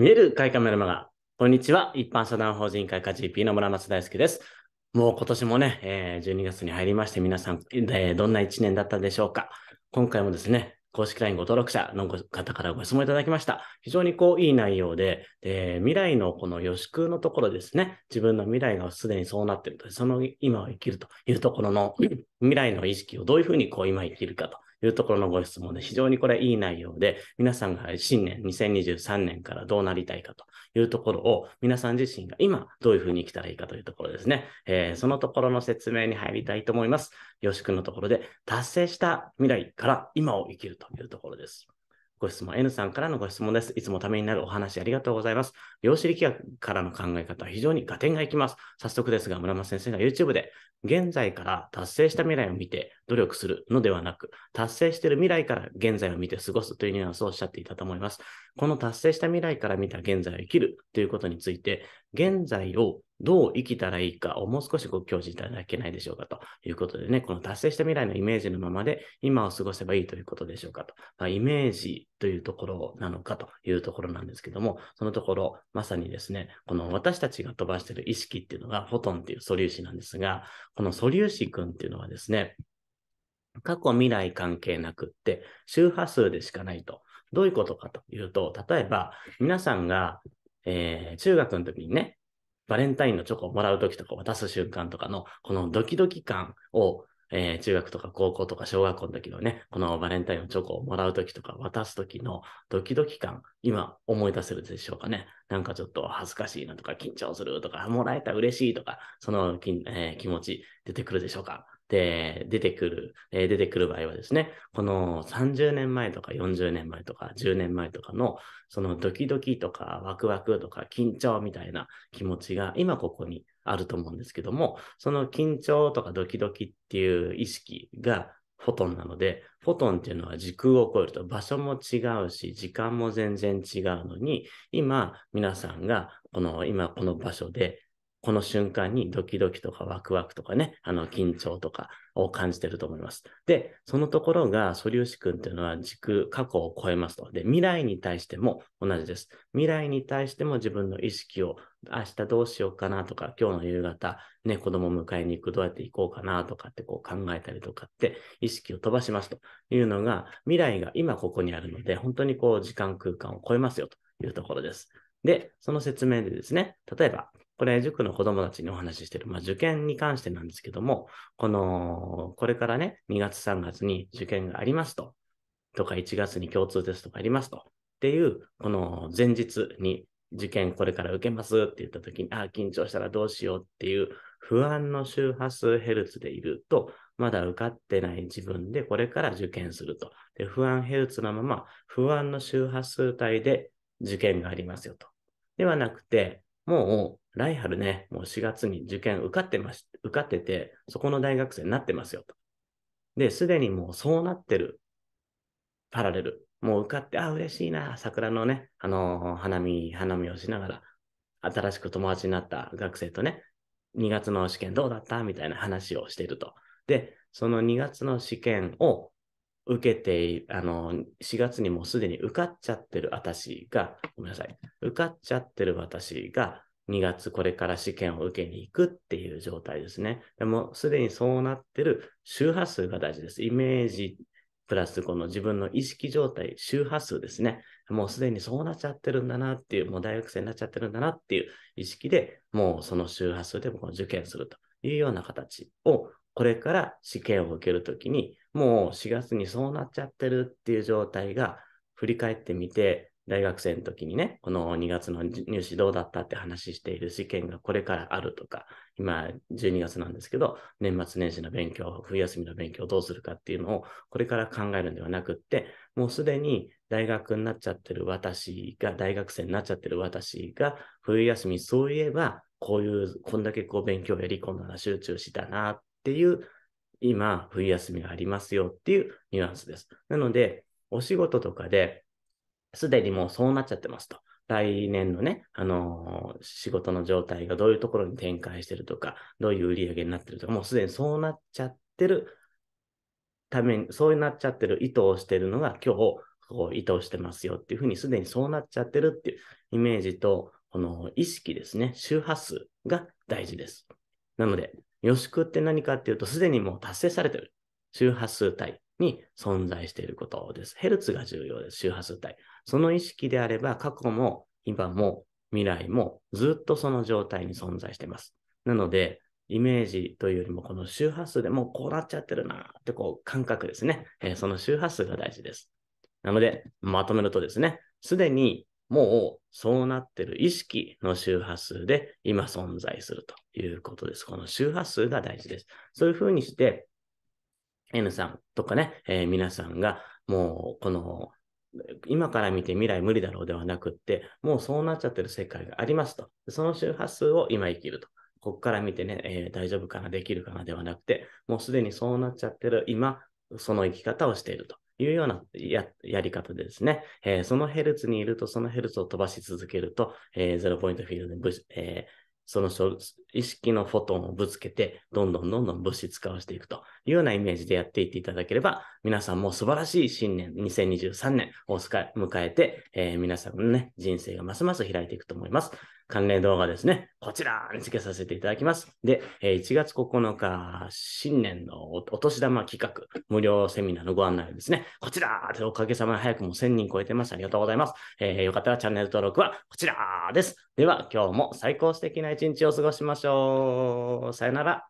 見える開花メルマガ。こんにちは。一般社団法人会科 GP の村松大輔です。もう今年もね、えー、12月に入りまして、皆さん、えー、どんな1年だったでしょうか。今回もですね、公式 LINE ご登録者の方からご質問いただきました。非常にこう、いい内容で、で未来のこの予宿のところですね、自分の未来がすでにそうなっていると、その今を生きるというところの、未来の意識をどういうふうにこう、今生きるかというところのご質問で、非常にこれいい内容で、皆さんが新年2023年からどうなりたいかというところを、皆さん自身が今どういうふうに生きたらいいかというところですね。えー、そのところの説明に入りたいと思います。よしくんのところで、達成した未来から今を生きるというところです。ご質問、N さんからのご質問です。いつもためになるお話ありがとうございます。量子力学からの考え方、は非常に合点がいきます。早速ですが、村間先生が YouTube で、現在から達成した未来を見て努力するのではなく、達成している未来から現在を見て過ごすというニュアンスをおっしゃっていたと思います。この達成した未来から見た現在を生きるということについて、現在をどう生きたらいいかをもう少しご教示いただけないでしょうかということでね、この達成した未来のイメージのままで今を過ごせばいいということでしょうかと、まあ、イメージというところなのかというところなんですけども、そのところ、まさにですね、この私たちが飛ばしている意識っていうのがフォトンっていう素粒子なんですが、この素粒子くんっていうのはですね、過去未来関係なくって周波数でしかないと。どういうことかというと、例えば皆さんが、えー、中学の時にね、バレンタインのチョコをもらうときとか渡す瞬間とかの、このドキドキ感を、えー、中学とか高校とか小学校の時のね、このバレンタインのチョコをもらうときとか渡すときのドキドキ感、今思い出せるでしょうかね。なんかちょっと恥ずかしいなとか緊張するとか、もらえた嬉しいとか、そのき、えー、気持ち出てくるでしょうか。で、出てくる、えー、出てくる場合はですね、この30年前とか40年前とか10年前とかの、そのドキドキとかワクワクとか緊張みたいな気持ちが今ここにあると思うんですけども、その緊張とかドキドキっていう意識がフォトンなので、フォトンっていうのは時空を超えると場所も違うし、時間も全然違うのに、今皆さんがこの今この場所でこの瞬間にドキドキとかワクワクとかね、あの緊張とかを感じてると思います。で、そのところが素粒子君っていうのは軸、過去を超えますと。で、未来に対しても同じです。未来に対しても自分の意識を明日どうしようかなとか、今日の夕方、ね、子供を迎えに行く、どうやって行こうかなとかってこう考えたりとかって意識を飛ばしますというのが、未来が今ここにあるので、本当にこう時間空間を超えますよというところです。で、その説明でですね、例えば、これ、塾の子供たちにお話ししてる、まあ、受験に関してなんですけども、この、これからね、2月3月に受験がありますと、とか1月に共通テストがありますと、っていう、この前日に受験これから受けますって言った時に、ああ、緊張したらどうしようっていう不安の周波数ヘルツでいると、まだ受かってない自分でこれから受験すると。で不安ヘルツのまま、不安の周波数帯で受験がありますよと。ではなくて、もうハルね、もう4月に受験受かってまし、受かってて、そこの大学生になってますよと。で、すでにもうそうなってる。パラレル。もう受かって、あ、嬉しいな。桜のね、あのー、花見、花見をしながら、新しく友達になった学生とね、2月の試験どうだったみたいな話をしていると。で、その2月の試験を受けて、あの、4月にもうすでに受かっちゃってる私が、ごめんなさい。受かっちゃってる私が、2月これから試験を受けに行くっていう状態ですね。でもすでにそうなってる周波数が大事です。イメージプラスこの自分の意識状態、周波数ですね。もうすでにそうなっちゃってるんだなっていう、もう大学生になっちゃってるんだなっていう意識でもうその周波数でも受験するというような形をこれから試験を受けるときに、もう4月にそうなっちゃってるっていう状態が振り返ってみて、大学生の時にね、この2月の入試どうだったって話している試験がこれからあるとか、今12月なんですけど、年末年始の勉強、冬休みの勉強どうするかっていうのをこれから考えるんではなくって、もうすでに大学になっちゃってる私が、大学生になっちゃってる私が、冬休みそういえば、こういう、こんだけこう勉強やり込んだら集中したなっていう、今、冬休みがありますよっていうニュアンスです。なので、お仕事とかですでにもうそうなっちゃってますと。来年のね、あのー、仕事の状態がどういうところに展開してるとか、どういう売り上げになってるとか、もうすでにそうなっちゃってるために、そうなっちゃってる意図をしてるのが今日、こう意図してますよっていうふうに、すでにそうなっちゃってるっていうイメージと、この意識ですね、周波数が大事です。なので、予祝って何かっていうと、すでにもう達成されてる。周波数帯に存在していることです。ヘルツが重要です。周波数帯。その意識であれば、過去も今も未来もずっとその状態に存在しています。なので、イメージというよりも、この周波数でもうこうなっちゃってるなってこう感覚ですね、えー、その周波数が大事です。なので、まとめるとですね、すでにもうそうなってる意識の周波数で今存在するということです。この周波数が大事です。そういうふうにして、N さんとかね、えー、皆さんが、もう、この、今から見て未来無理だろうではなくって、もうそうなっちゃってる世界がありますと。その周波数を今生きると。こっから見てね、えー、大丈夫かな、できるかなではなくて、もうすでにそうなっちゃってる今、その生き方をしているというようなやり方でですね、えー、そのヘルツにいると、そのヘルツを飛ばし続けると、えー、ゼロポイントフィールドで、えその意識のフォトンをぶつけて、どんどんどんどん物質化をしていくというようなイメージでやっていっていただければ、皆さんも素晴らしい新年、2023年を迎えて、えー、皆さんのね、人生がますます開いていくと思います。関連動画ですね、こちらにつけさせていただきます。で、1月9日、新年のお年玉企画、無料セミナーのご案内ですね、こちらでおかげさまで早くも1000人超えてます。ありがとうございます。えー、よかったらチャンネル登録はこちらです。では、今日も最高素敵な一日を過ごしましょう。さよなら。